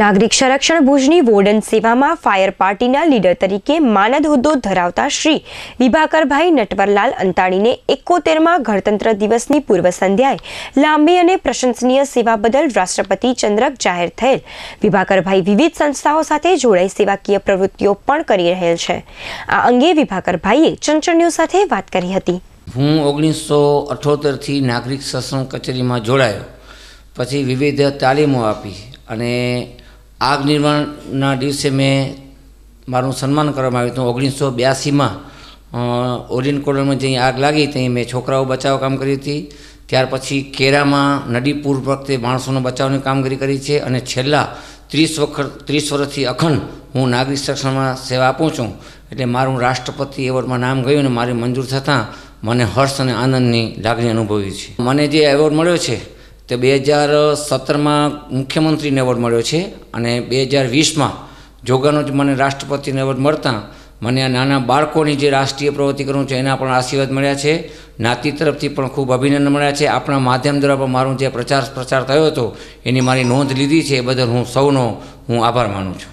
નાગરિક સંરક્ષણ ભુજની વોર્ડન સેવામાં ફાયર પાર્ટીના લીડર તરીકે માનદ હોદ્દો ધરાવતા શ્રી વિભાકરભાઈ નટવરલાલ અંતાણીને એકોતેરમાં ગણતંત્ર દિવસની પૂર્વ સંધ્યાએ લાંબી અને પ્રશંસનીય સેવા બદલ રાષ્ટ્રપતિ ચંદ્રક જાહેર થયેલ વિભાકરભાઈ વિવિધ સંસ્થાઓ સાથે જોડાઈ સેવાકીય પ્રવૃત્તિઓ પણ કરી રહેલ છે આ અંગે વિભાકરભાઈએ ચંચળ ન્યૂઝ સાથે વાત કરી હતી હું ઓગણીસો અઠોતેરથી નાગરિક શાસન કચેરીમાં જોડાયો પછી વિવિધ તાલીમો આપી અને આગ નિર્માણના દિવસે મેં મારું સન્માન કરવામાં આવ્યું હતું ઓગણીસો બ્યાસીમાં ઓરિયન કોલોનમાં જ્યાં આગ લાગી ત્યાં મેં છોકરાઓ બચાવ કામ કરી હતી ત્યાર પછી કેરામાં નદીપુર વખતે માણસોનો બચાવની કામગીરી કરી છે અને છેલ્લા ત્રીસ વખત ત્રીસ વર્ષથી અખંડ હું નાગરિક શિક્ષણમાં સેવા આપું છું એટલે મારું રાષ્ટ્રપતિ એવોર્ડમાં નામ ગયું અને મારી મંજૂર થતાં મને હર્ષ અને આનંદની લાગણી અનુભવી છે મને જે એવોર્ડ મળ્યો છે તે બે હજાર સત્તરમાં મુખ્યમંત્રીને એવોર્ડ મળ્યો છે અને બે હજાર વીસમાં જોગાનો જ મને રાષ્ટ્રપતિને એવોર્ડ મળતા મને આ નાના બાળકોની જે રાષ્ટ્રીય પ્રવૃત્તિ કરું છું એના પણ આશીર્વાદ મળ્યા છે નાતી તરફથી પણ ખૂબ અભિનંદન મળ્યા છે આપણા માધ્યમ દ્વારા પણ મારું જે પ્રચાર પ્રસાર થયો હતો એની મારી નોંધ લીધી છે એ બદલ હું સૌનો હું આભાર માનું છું